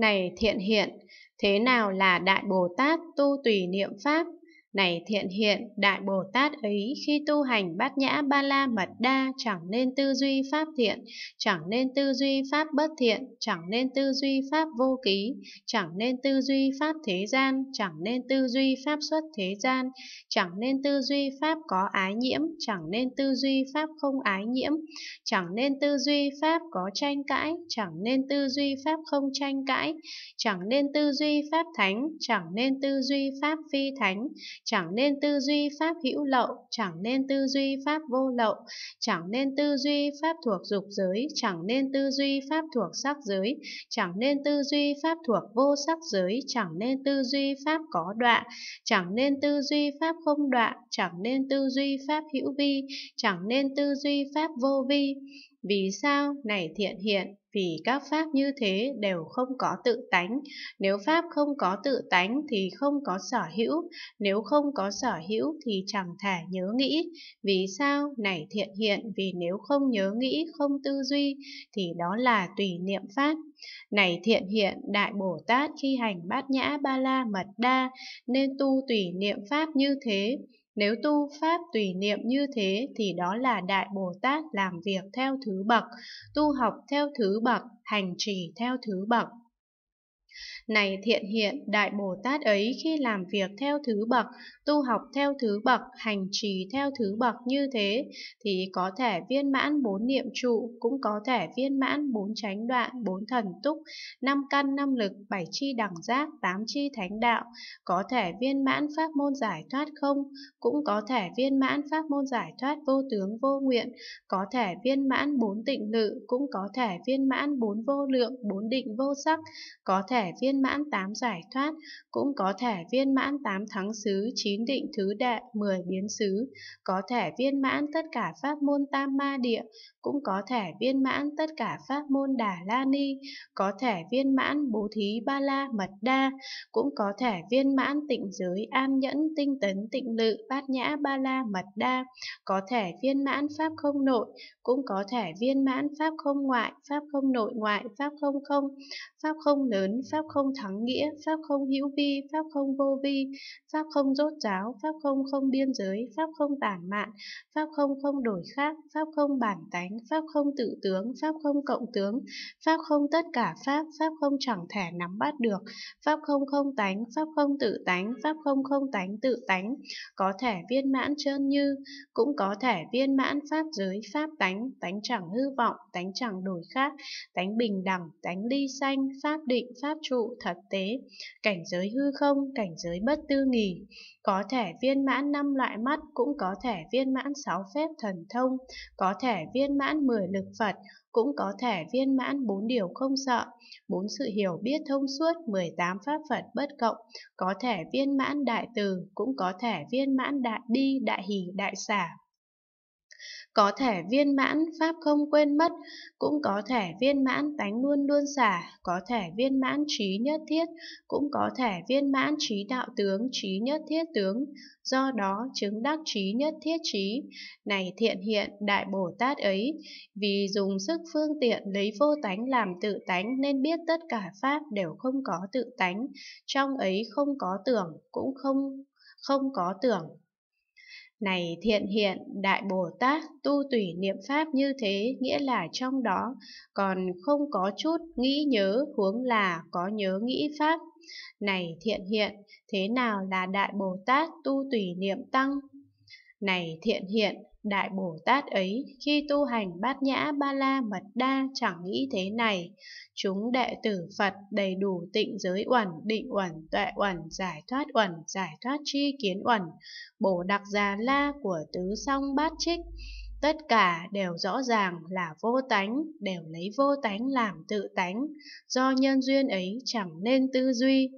Này thiện hiện, thế nào là Đại Bồ Tát tu tùy niệm Pháp này thiện hiện, Đại Bồ Tát ấy khi tu hành bát nhã ba la mật đa chẳng nên tư duy pháp thiện, chẳng nên tư duy pháp bất thiện, chẳng nên tư duy pháp vô ký, chẳng nên tư duy pháp thế gian, chẳng nên tư duy pháp xuất thế gian, chẳng nên tư duy pháp có ái nhiễm, chẳng nên tư duy pháp không ái nhiễm, chẳng nên tư duy pháp có tranh cãi, chẳng nên tư duy pháp không tranh cãi, chẳng nên tư duy pháp thánh, chẳng nên tư duy pháp phi thánh, chẳng nên tư duy pháp hữu lậu, chẳng nên tư duy pháp vô lậu, chẳng nên tư duy pháp thuộc dục giới, chẳng nên tư duy pháp thuộc sắc giới, chẳng nên tư duy pháp thuộc vô sắc giới, chẳng nên tư duy pháp có đoạn, chẳng nên tư duy pháp không đoạn, chẳng nên tư duy pháp hữu vi, chẳng nên tư duy pháp vô vi. Vì sao? Này thiện hiện, vì các pháp như thế đều không có tự tánh. Nếu pháp không có tự tánh thì không có sở hữu, nếu không có sở hữu thì chẳng thể nhớ nghĩ. Vì sao? Này thiện hiện, vì nếu không nhớ nghĩ, không tư duy, thì đó là tùy niệm pháp. Này thiện hiện, Đại Bồ Tát khi hành bát nhã ba la mật đa, nên tu tùy niệm pháp như thế. Nếu tu Pháp tùy niệm như thế thì đó là Đại Bồ Tát làm việc theo thứ bậc, tu học theo thứ bậc, hành trì theo thứ bậc. Này thiện hiện, Đại Bồ Tát ấy khi làm việc theo thứ bậc, tu học theo thứ bậc, hành trì theo thứ bậc như thế, thì có thể viên mãn bốn niệm trụ, cũng có thể viên mãn bốn chánh đoạn, bốn thần túc, năm căn năm lực, bảy chi đẳng giác, tám chi thánh đạo, có thể viên mãn pháp môn giải thoát không, cũng có thể viên mãn pháp môn giải thoát vô tướng vô nguyện, có thể viên mãn bốn tịnh lự, cũng có thể viên mãn bốn vô lượng, bốn định vô sắc, có thể thể viên mãn 8 giải thoát, cũng có thể viên mãn 8 thắng xứ, 9 định thứ đệ, 10 biến xứ, có thể viên mãn tất cả pháp môn tam ma địa, cũng có thể viên mãn tất cả pháp môn đà la ni, có thể viên mãn bố thí ba la mật đa, cũng có thể viên mãn tịnh giới an nhẫn tinh tấn tịnh lự bát nhã ba la mật đa, có thể viên mãn pháp không nội, cũng có thể viên mãn pháp không ngoại, pháp không nội ngoại, pháp không không, pháp không lớn, Pháp không thắng nghĩa, Pháp không hữu vi, Pháp không vô vi, Pháp không rốt ráo, Pháp không không biên giới, Pháp không tản mạn, Pháp không không đổi khác, Pháp không bản tánh, Pháp không tự tướng, Pháp không cộng tướng, Pháp không tất cả Pháp, Pháp không chẳng thể nắm bắt được, Pháp không không tánh, Pháp không tự tánh, Pháp không không tánh tự tánh, có thể viên mãn trơn như, cũng có thể viên mãn Pháp giới, Pháp tánh, tánh chẳng hư vọng, tánh chẳng đổi khác, tánh bình đẳng, tánh ly sanh, Pháp định, Pháp trụ thật tế, cảnh giới hư không, cảnh giới bất tư nghỉ. Có thể viên mãn năm loại mắt, cũng có thể viên mãn sáu phép thần thông, có thể viên mãn mười lực Phật, cũng có thể viên mãn bốn điều không sợ, bốn sự hiểu biết thông suốt 18 pháp Phật bất cộng, có thể viên mãn đại từ, cũng có thể viên mãn đại đi, đại hỷ, đại xả có thể viên mãn pháp không quên mất, cũng có thể viên mãn tánh luôn luôn xả, có thể viên mãn trí nhất thiết, cũng có thể viên mãn trí đạo tướng, trí nhất thiết tướng, do đó chứng đắc trí nhất thiết trí. Này thiện hiện đại Bồ Tát ấy, vì dùng sức phương tiện lấy vô tánh làm tự tánh nên biết tất cả pháp đều không có tự tánh, trong ấy không có tưởng cũng không không có tưởng này thiện hiện, Đại Bồ Tát tu tùy niệm Pháp như thế nghĩa là trong đó còn không có chút nghĩ nhớ huống là có nhớ nghĩ Pháp. Này thiện hiện, thế nào là Đại Bồ Tát tu tùy niệm Tăng này thiện hiện, Đại Bồ Tát ấy khi tu hành bát nhã ba la mật đa chẳng nghĩ thế này. Chúng đệ tử Phật đầy đủ tịnh giới uẩn, định uẩn, tuệ uẩn, giải thoát uẩn, giải thoát chi kiến uẩn, bổ đặc già la của tứ song bát trích. Tất cả đều rõ ràng là vô tánh, đều lấy vô tánh làm tự tánh, do nhân duyên ấy chẳng nên tư duy,